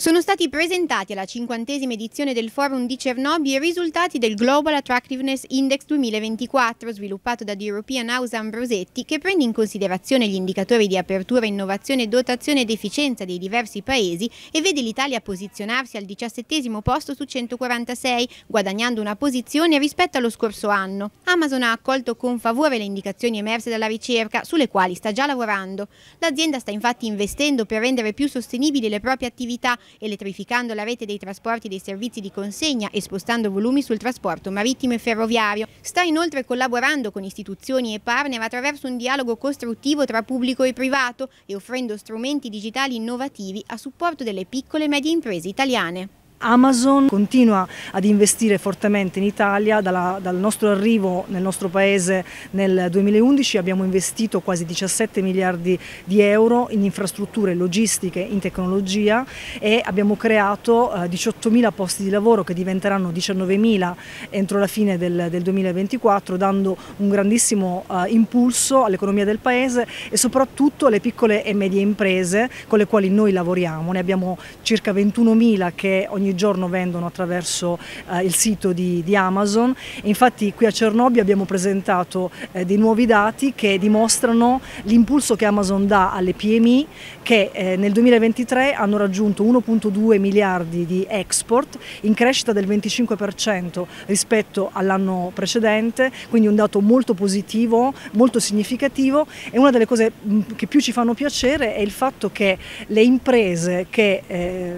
Sono stati presentati alla cinquantesima edizione del Forum di Cernobbio i risultati del Global Attractiveness Index 2024 sviluppato da The European House Ambrosetti che prende in considerazione gli indicatori di apertura, innovazione, dotazione ed efficienza dei diversi paesi e vede l'Italia posizionarsi al diciassettesimo posto su 146 guadagnando una posizione rispetto allo scorso anno. Amazon ha accolto con favore le indicazioni emerse dalla ricerca sulle quali sta già lavorando. L'azienda sta infatti investendo per rendere più sostenibili le proprie attività elettrificando la rete dei trasporti e dei servizi di consegna e spostando volumi sul trasporto marittimo e ferroviario. Sta inoltre collaborando con istituzioni e partner attraverso un dialogo costruttivo tra pubblico e privato e offrendo strumenti digitali innovativi a supporto delle piccole e medie imprese italiane. Amazon continua ad investire fortemente in Italia, Dalla, dal nostro arrivo nel nostro paese nel 2011 abbiamo investito quasi 17 miliardi di euro in infrastrutture logistiche, in tecnologia e abbiamo creato 18 eh, mila posti di lavoro che diventeranno 19 mila entro la fine del, del 2024 dando un grandissimo eh, impulso all'economia del paese e soprattutto alle piccole e medie imprese con le quali noi lavoriamo. Ne abbiamo circa 21 mila che ogni ogni giorno vendono attraverso eh, il sito di, di, Amazon. Infatti qui a Cernobbio abbiamo presentato eh, dei nuovi dati che dimostrano l'impulso che Amazon dà alle PMI che eh, nel 2023 hanno raggiunto 1.2 miliardi di export in crescita del 25% rispetto all'anno precedente, quindi un dato molto positivo, molto significativo e una delle cose mm, che più ci fanno piacere è il fatto che le imprese che eh,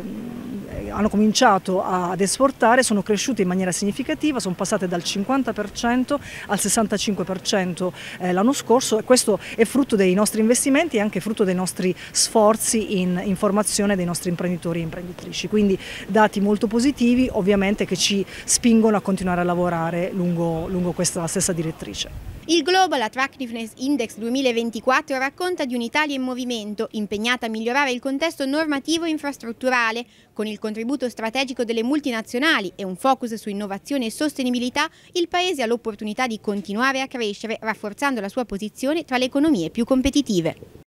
hanno cominciato ad esportare sono cresciute in maniera significativa, sono passate dal 50% al 65% eh, l'anno scorso e questo è frutto dei nostri investimenti e anche frutto dei nostri sforzi in, in formazione dei nostri imprenditori e imprenditrici. Quindi dati molto positivi ovviamente che ci spingono a continuare a lavorare lungo, lungo questa stessa direttrice. Il Global Attractiveness Index 2024 racconta di un'Italia in movimento, impegnata a migliorare il contesto normativo e infrastrutturale, con il contributo strategico delle multinazionali e un focus su innovazione e sostenibilità, il Paese ha l'opportunità di continuare a crescere, rafforzando la sua posizione tra le economie più competitive.